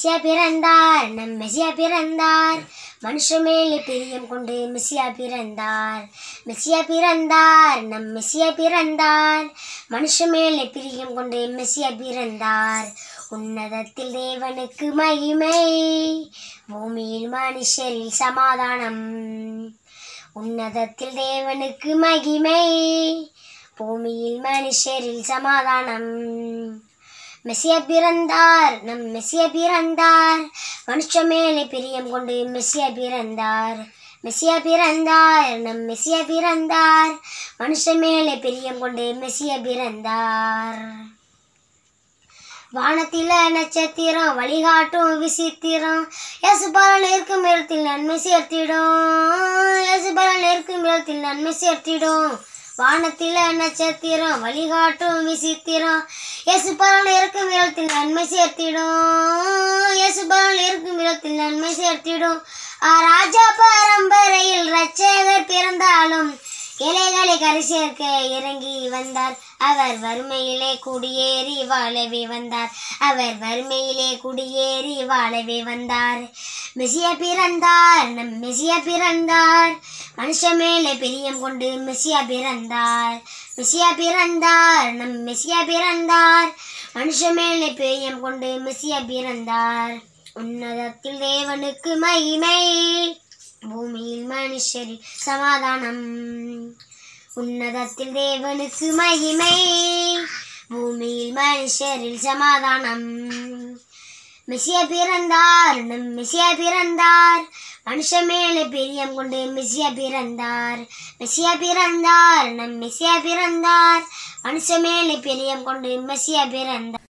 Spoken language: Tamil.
மெஸ்ஸியா பிறந்தார் நம் மெஸ்ஸியா பிறந்தார் மனுஷ மேலே பிரியம் கொண்டு மெஸ்ஸியா பிறந்தார் மெஸ்ஸியா பிறந்தார் நம் மெஸ்ஸியா பிறந்தார் மனுஷ மேலே பிரியம் கொண்டு மெஸ்ஸியா பிறந்தார் உன்னதத்தில் தேவனுக்கு மகிமை பூமியில் மனுஷரில் சமாதானம் உன்னதத்தில் தேவனுக்கு மகிமை பூமியில் மனுஷரில் சமாதானம் மெசிய பிறந்தார் நம் மெசிய பிறந்தார் மனுஷ மேலே பிரியம் கொண்டு மெசிய பிறந்தார் மெசிய பிறந்தார் நம் மெசிய பிறந்தார் மனுஷ மேலே பிரியம் கொண்டு மெசிய பிறந்தார் வானத்தில நட்சத்திரம் வழிகாட்டும் விசித்திரம் இயேசு பலன் இருக்கும் இடத்தில் நன்மை சேர்த்திடும் இயேசு பலன் இருக்கும் இடத்தில் நன்மை சேர்த்திடும் வானத்தில நட்சத்திரம் வழிகாட்டும் விசித்திரம் இயேசு பரவல் இருக்கும் இடத்தில் நன்மை சேர்த்திடும் இயேசு பரவல் இருக்கும் இடத்தில் நன்மை சேர்த்திடும் ராஜா பரம்பரையில் ரட்சகர் பிறந்தாலும் இலைகளை கரை சேர்க்க இறங்கி வந்தார் அவர் வறுமையிலே குடியேறி வாழவே வந்தார் அவர் வறுமையிலே குடியேறி வாழவே வந்தார் மெசிய பிறந்தார் நம் மெசிய பிறந்தார் மனுஷ மேலே பிரியம் கொண்டு மெசியா பிறந்தார் மெசியா பிறந்தார் நம் மெசியா பிறந்தார் மனுஷ மேலே பிரியம் கொண்டு மெசியா பிறந்தார் உன்னதத்தில் தேவனுக்கு மகிமை பூமியில் மனுஷரி சமாதானம் உன்னதத்தில் தேவனுக்கு மகிமை பூமியில் மனுஷரில் சமாதானம் மெசிய பிறந்தார் மெசிய பிறந்தார் மனுஷ மேலே பிரியம் கொண்டு மெசிய பிறந்தார் மெசிய பிறந்தார் நம் பிறந்தார் மனுஷ மேலே பிரியம் கொண்டு மெசிய பிறந்தார்